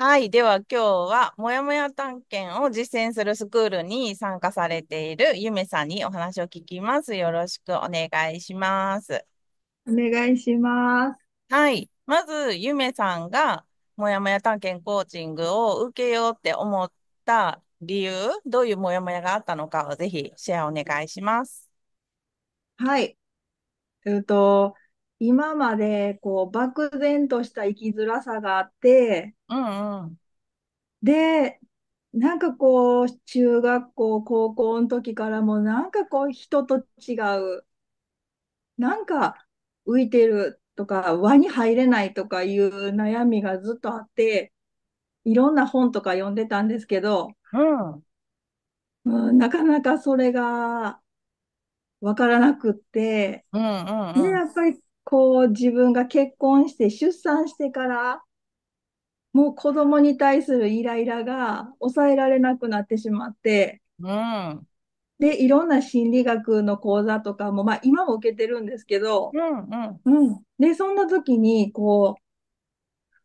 はい。では今日は、もやもや探検を実践するスクールに参加されているゆめさんにお話を聞きます。よろしくお願いします。お願いします。はい。まず、ゆめさんが、もやもや探検コーチングを受けようって思った理由、どういうもやもやがあったのかをぜひシェアお願いします。はい。えっと、今までこう漠然とした生きづらさがあって、うんうん。で、なんかこう中学校、高校の時からもなんかこう人と違う、なんか浮いてるとか輪に入れないとかいう悩みがずっとあって、いろんな本とか読んでたんですけど、うんうん、なかなかそれがわからなくって、うんうんうん。で、やっぱりこう自分が結婚して出産してから、もう子供に対するイライラが抑えられなくなってしまって、うん、で、いろんな心理学の講座とかも、まあ今も受けてるんですけど、うん、うんうん、で、そんな時に、こ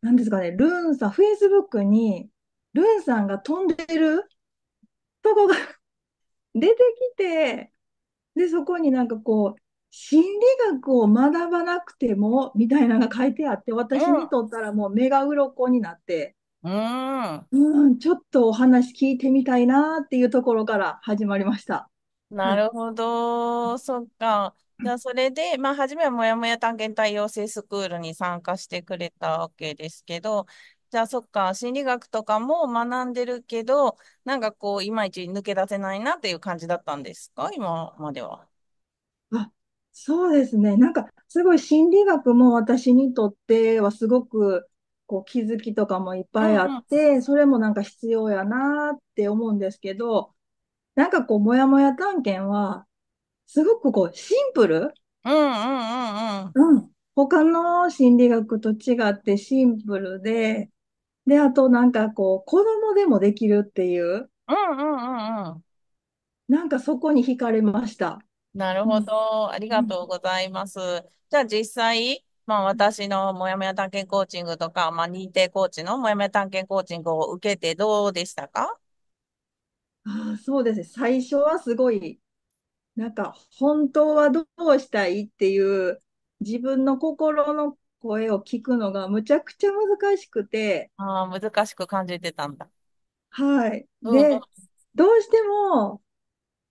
う、なんですかね、ルーンさん、フェイスブックに、ルーンさんが飛んでるとこが 出てきて、で、そこになんかこう、心理学を学ばなくてもみたいなのが書いてあって私にとったらもう目が鱗になって、うん、うん、ちょっとお話聞いてみたいなっていうところから始まりました。なるほど、うん、そっか。じゃあそれで、まあ、初めはもやもや探検隊養成スクールに参加してくれたわけですけど、じゃあそっか、心理学とかも学んでるけど、なんかこう、いまいち抜け出せないなっていう感じだったんですか、今までは。あそうですね。なんか、すごい心理学も私にとってはすごく、こう、気づきとかもいっぱいあって、それもなんか必要やなって思うんですけど、なんかこう、もやもや探検は、すごくこう、シンプルうんうんうんうん。うん。他の心理学と違ってシンプルで、で、あとなんかこう、子供でもできるっていう、うんうんうんうん。なんかそこに惹かれました。なるほど。ありがとうございます。じゃあ実際、まあ私のもやもや探検コーチングとか、まあ認定コーチのもやもや探検コーチングを受けてどうでしたかああ、そうですね。最初はすごい、なんか、本当はどうしたいっていう、自分の心の声を聞くのがむちゃくちゃ難しくて、ああ、難しく感じてたんだ。はい。うんで、どうしても、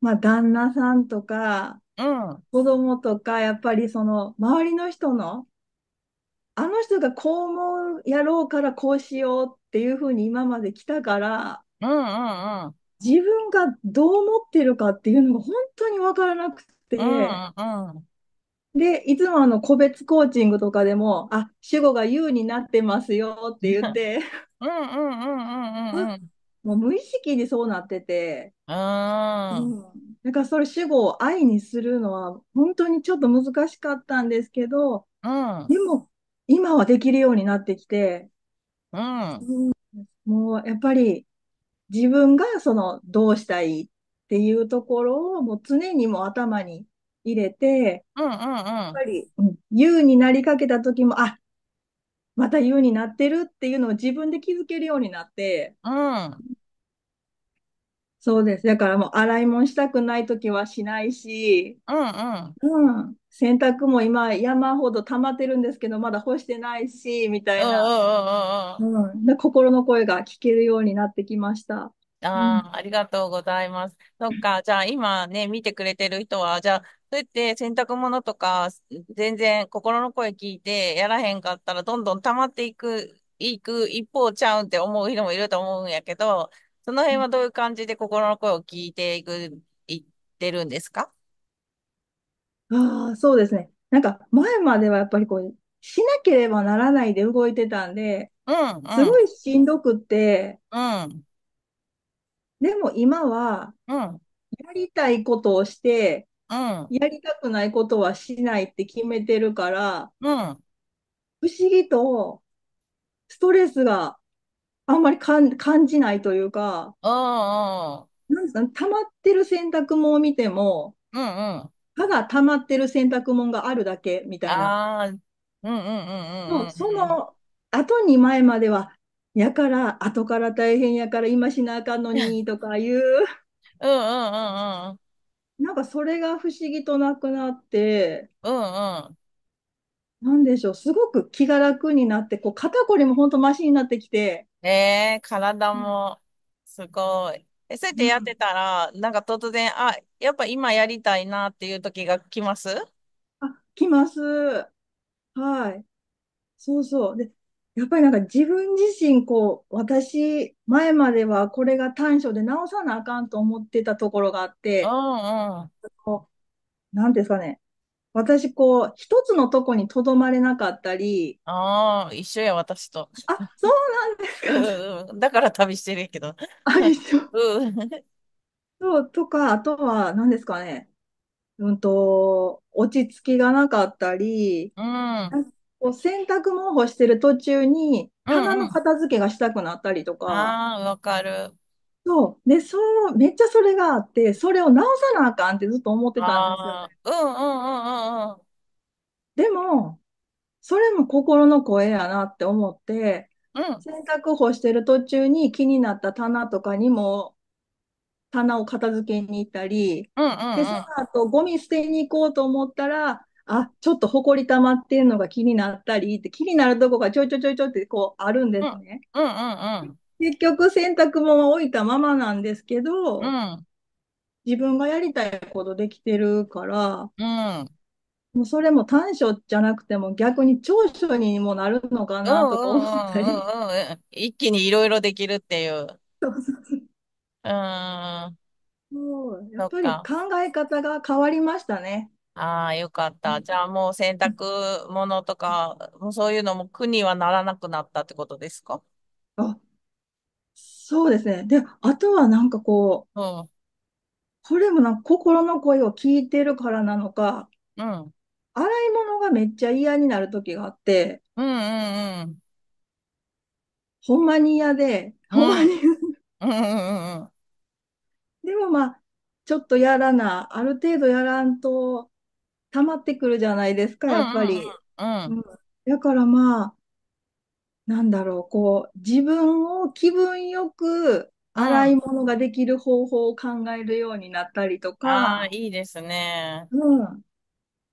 まあ、旦那さんとか、うん。子供とか、やっぱりその、周りの人の、あの人がこう思うやろうからこうしようっていうふうに今まで来たから、うんうんうん。自分がどう思ってるかっていうのが本当に分からなくて、うんうん。で、いつもあの個別コーチングとかでも、あ、主語が優になってますよって言って、もう無意識にそうなってて、あうん、だからそれ主語を愛にするのは本当にちょっと難しかったんですけど、うん、でも今はできるようになってきて、うん、もうやっぱり自分がそのどうしたいっていうところをもう常にも頭に入れて、うんうんうん、やっぱり、うん、優になりかけた時も、あ、また言うになってるっていうのを自分で気づけるようになって、うん。そうです。だからもう洗い物したくない時はしないし、うんうんうん、洗濯も今山ほど溜まってるんですけど、まだ干してないし、みたいな、うん心の声が聞けるようになってきました。ああ、ありがとうございます。そっか、じゃあ今ね、見てくれてる人は、じゃあそうやって洗濯物とか、全然心の声聞いてやらへんかったら、どんどん溜まっていく、いく一方ちゃうんって思う人もいると思うんやけど、その辺はどういう感じで心の声を聞いていく、いってるんですかああ、そうですね。なんか前まではやっぱりこう、しなければならないで動いてたんで、うんうんすごいしんどくって、うんでも今は、うんやりたいことをして、やりたくないことはしないって決めてるから、うん、不思議とストレスがあんまり感じないというか、うんうん、なん溜まってる洗濯物を見ても、うんうん、ただ溜まってる洗濯物があるだけみたいな。そのあと前までは、やから、後から大変やから、今しなあかんのにとかいう。うんうんうんうん。なんかそれが不思議となくなって、うんうん。なんでしょう、すごく気が楽になって、こう肩こりも本当マシになってきて、ええ体も、すごい。え、そうやってやってたら、なんか突然、あ、やっぱ今やりたいなっていう時が来ますあ、来ます。はい。そうそう。で、やっぱりなんか自分自身こう私前まではこれが短所で直さなあかんと思ってたところがあってうんこうなんですかね私こう一つのとこにとどまれなかったりああ、一緒や、私と。あそうなんですかうんうんだから旅してるけど。あ一緒うん。そうとかあとは何ですかねうんと落ち着きがなかったりうん。洗濯物干してる途中に、棚の片付けがしたくなったりとか。ああ、わかる。そう。で、そう、めっちゃそれがあって、それを直さなあかんってずっと思ってたんですよね。うんうんうんうんうん。でも、それも心の声やなって思って、うん、洗濯干してる途中に気になった棚とかにも、棚を片付けに行ったり、うんうんうん、で、その後ゴミ捨てに行こうと思ったら、あ、ちょっとほこり溜まってるのが気になったりって、気になるとこがちょいちょいちょいちょいってこうあるんですね。うんうんうん、結局洗濯物置いたままなんですけど、うん、自分がやりたいことできてるから、うんもうそれも短所じゃなくても逆に長所にもなるのかなとか思ったりうん一気にいろいろできるっていう。そうそうそう。うん。もう、やっぱり考え方が変わりましたね。ああ、よかった。じゃあもう洗濯物とか、もうそういうのも苦にはならなくなったってことですかあ、そうですね。で、あとはなんかこう、うこれもなんか心の声を聞いてるからなのか、うん、洗い物がめっちゃ嫌になる時があって、うん、うん、うん、ほんまに嫌で、うん、ほんまに うん、うん、うん、でもまあ、ちょっとやらな、ある程度やらんと、溜まってくるじゃないですか、やっぱり。うん、うんだからまあ、なんだろう、こう、自分を気分よく洗い物ができる方法を考えるようになったりとああ、か、いいですね。うん。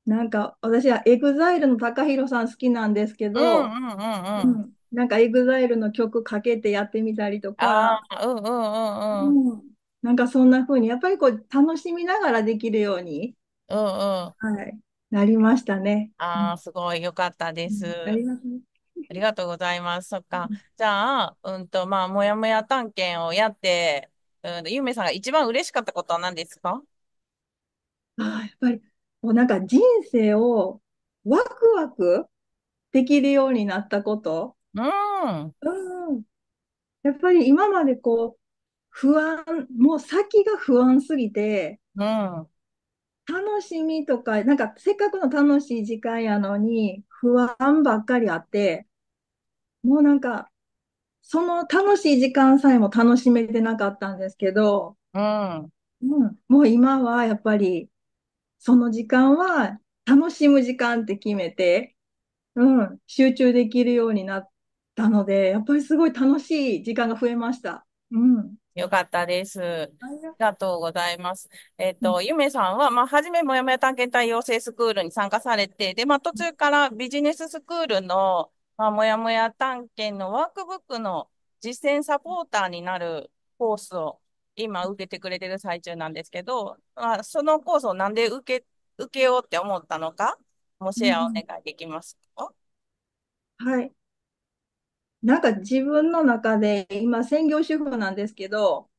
なんか私は EXILE の TAKAHIRO さん好きなんですけうんうんど、うんうん。うん、なんかエグザイルの曲かけてやってみたりとか、あ、うんうんうんうん。うん、なんかそんな風に、やっぱりこう楽しみながらできるようにうんうん。はい。なりましたね。ああ、すごい、よかったです。ありがとう。ありがとうございます。そっか。じゃあ、うんと、まあ、もやもや探検をやって、うん、ゆめさんが一番嬉しかったことは何ですかああ、やっぱり、もうなんか人生をワクワクできるようになったこと。うん。うん。やっぱり今までこう、不安、もう先が不安すぎて、うん。楽しみとか、なんかせっかくの楽しい時間やのに、不安ばっかりあって、もうなんか、その楽しい時間さえも楽しめてなかったんですけど、うん。うん、もう今はやっぱり、その時間は楽しむ時間って決めて、うん、集中できるようになったので、やっぱりすごい楽しい時間が増えました。うん。よかったです。はいありがとうございます。えっ、と、ゆめさんは、まあ、はじめもやもや探検隊養成スクールに参加されて、で、まあ、途中からビジネススクールの、まあ、もやもや探検のワークブックの実践サポーターになるコースを今受けてくれてる最中なんですけど、まあ、そのコースをなんで受け、受けようって思ったのか、もシェアお願いできますか、はい。なんか自分の中で、今専業主婦なんですけど、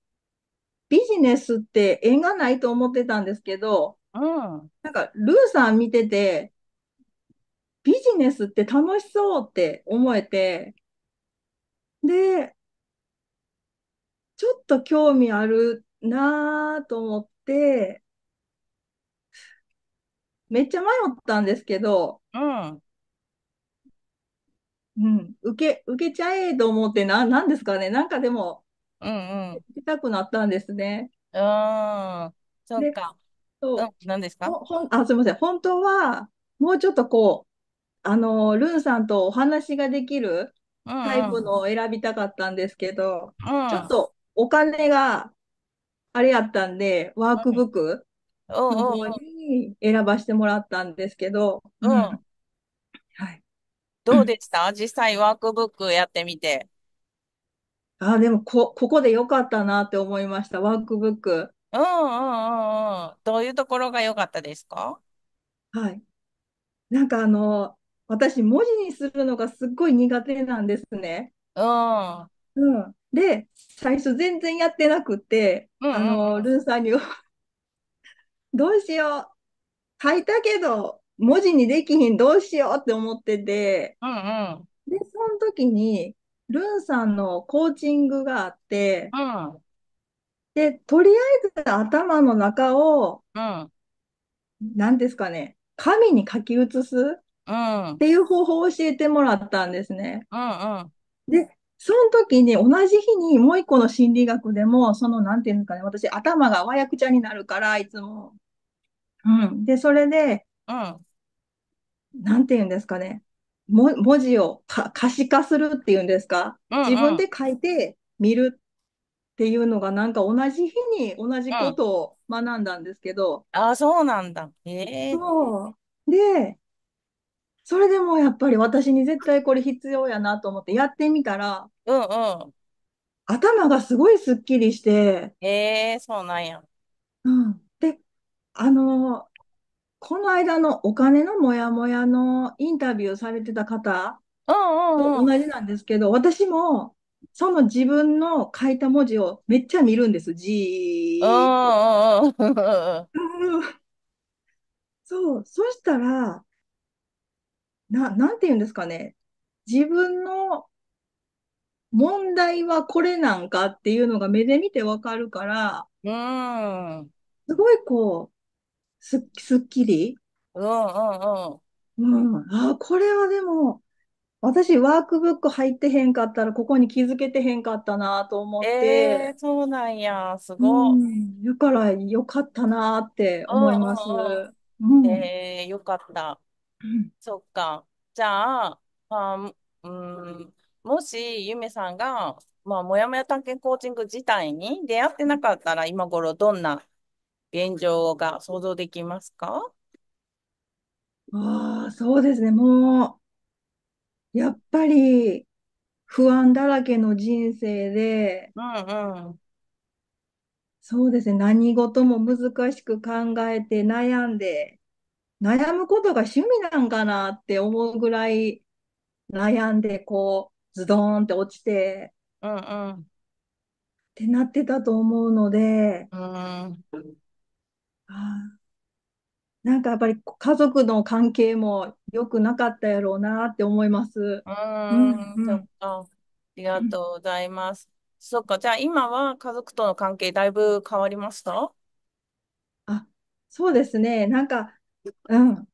ビジネスって縁がないと思ってたんですけど、うん、なんかルーさん見てて、ビジネスって楽しそうって思えて、で、ちょっと興味あるなぁと思って、めっちゃ迷ったんですけど、うん。うん、受け、受けちゃえと思ってな、なんですかね。なんかでも、うんうん。行きたくなったんですね。うん。そっか。そう。ん、何ですかほん、あ、すみません。本当は、もうちょっとこう、あの、ルンさんとお話ができるタイプのを選びたかったんですけど、うん。ちょっとお金があれやったんで、ワークブックうん。の方に選ばせてもらったんですけど、う。ん。うん。はい。どうでした実際ワークブックやってみて。あ、でもこ、ここで良かったなって思いました。ワークブック。うんうんうんうん。どういうところが良かったですかはい。なんかあの、私、文字にするのがすっごい苦手なんですね。うん。うん。で、最初全然やってなくて、あの、ルンさんにどうしよう。書いたけど、文字にできひん、どうしようって思ってて、うんうん。で、その時に、ルンさんのコーチングがあって、うん、で、とりあえず頭の中を、うん、何ですかね、紙に書き写すっていう方法を教えてもらったんですね。うんうん、で、その時に同じ日にもう一個の心理学でも、その何て言うんですかね、私頭がわやくちゃになるから、いつも。うん。で、それで、うん、なんて言うんですかね。文字を可視化するっていうんですか、うんうん、自分で書いて見るっていうのがなんか同じ日に同じことを学んだんですけど、うん、あそうなんだ、えー、そうでそれでもやっぱり私に絶対これ必要やなと思ってやってみたら、うんうん、頭がすごいすっきりしてえー、そうなんや、うん、であのこの間のお金のモヤモヤのインタビューされてた方と同じなんですけど、私もその自分の書いた文字をめっちゃ見るんです、じーそう、そしたら、な、なんて言うんですかね。自分の問題はこれなんかっていうのが目で見てわかるから、うん。すごいこう、す、すっきりうんうんうん。うん。ああ、これはでも、私、ワークブック入ってへんかったら、ここに気づけてへんかったなと思って。えて、そうなんや。すごい。ん。だからよかったなって思います。うんうん。ええよかった。そっか。じゃあ、まあ、うん、もし、ゆめさんが、まあ、もやもや探検コーチング自体に出会ってなかったら、今頃どんな現状が想像できますかああ、そうですね。もう、やっぱり不安だらけの人生で、うんうん。そうですね。何事も難しく考えて悩んで、悩むことが趣味なんかなって思うぐらい悩んで、こう、ズドーンって落ちて、うんうん。ってなってたと思うので、うん。あなんかやっぱり家族の関係も良くなかったやろうなって思います。うんん、うん。ありがとうございます。そっか、じゃあ今は家族との関係だいぶ変わりましたあ、そうですね。なんか、うん。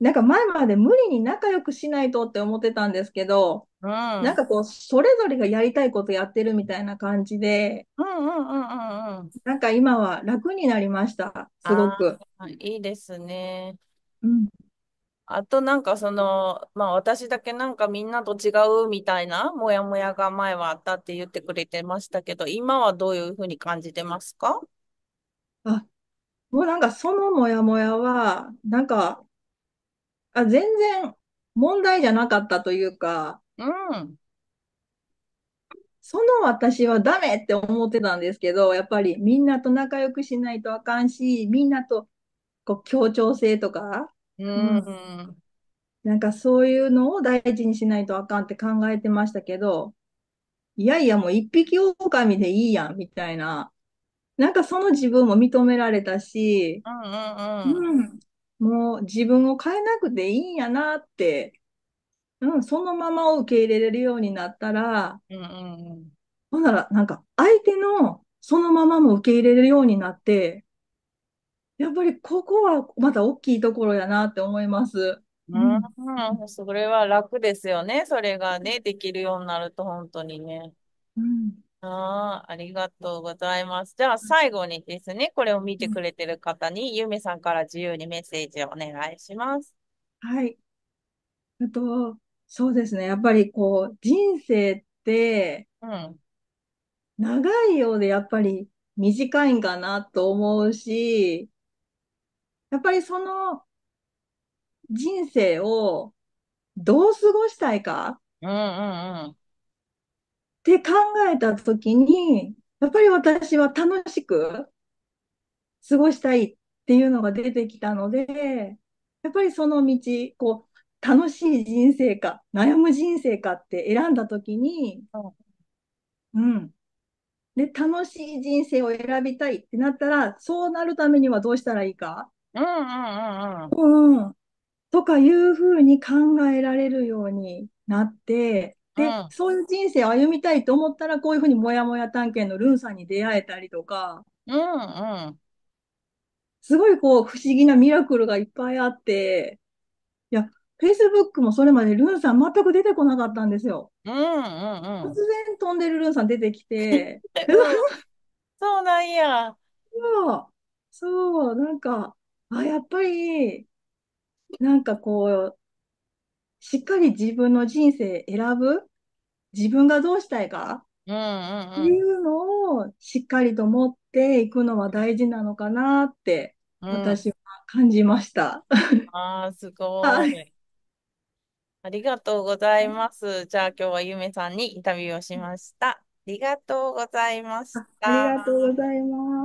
なんか前まで無理に仲良くしないとって思ってたんですけど、うん、なんかこう、それぞれがやりたいことやってるみたいな感じで、うううううんんんんん。なんか今は楽になりました、すごく。いいですね。うん、あとなんかその、まあ私だけなんかみんなと違うみたいな、もやもやが前はあったって言ってくれてましたけど、今はどういうふうに感じてますかあ、もうなんかそのもやもやは、なんかあ、全然問題じゃなかったというか、うん。その私はダメって思ってたんですけど、やっぱりみんなと仲良くしないとあかんし、みんなとこう協調性とか、うん、なんかそういうのを大事にしないとあかんって考えてましたけど、いやいやもう一匹狼でいいやんみたいな、なんかその自分も認められたし、うん、もう自分を変えなくていいんやなって、うん、そのままを受け入れれるようになったら、うんうんうん、ほんなら、なんか相手のそのままも受け入れれるようになって、やっぱりここはまた大きいところやなって思います。うん、うん、それは楽ですよね。それがね、できるようになると本当にね。うんああ、ありがとうございます。じゃあ最後にですね、これを見てくれてる方に、ゆめさんから自由にメッセージをお願いします。はい。あと、そうですね。やっぱりこう、人生って、うん。長いようでやっぱり短いんかなと思うし、やっぱりその人生をどう過ごしたいか。うんうんうん。って考えたときに、やっぱり私は楽しく過ごしたいっていうのが出てきたので、やっぱりその道、こう、楽しい人生か、悩む人生かって選んだときに、うん。で、楽しい人生を選びたいってなったら、そうなるためにはどうしたらいいかうんうんうんうん。うん。とかいうふうに考えられるようになって、で、うん、そういう人生を歩みたいと思ったら、こういうふうにもやもや探検のルンさんに出会えたりとか、うんうん。すごいこう、不思議なミラクルがいっぱいあって、いや、Facebook もそれまでルンさん全く出てこなかったんですよ。うんうんうん。突然飛んでるルンさん出てきて、そうなんや。そう、そう、なんか、あ、やっぱり、なんかこう、しっかり自分の人生選ぶ自分がどうしたいかっていうのをしっかりと持っていくのは大事なのかなって私は感じました。うん、あすごはい。ありがとうございます。じゃあ今日はゆめさんにインタビューをしました。ありがとうございました。ありがとうございます。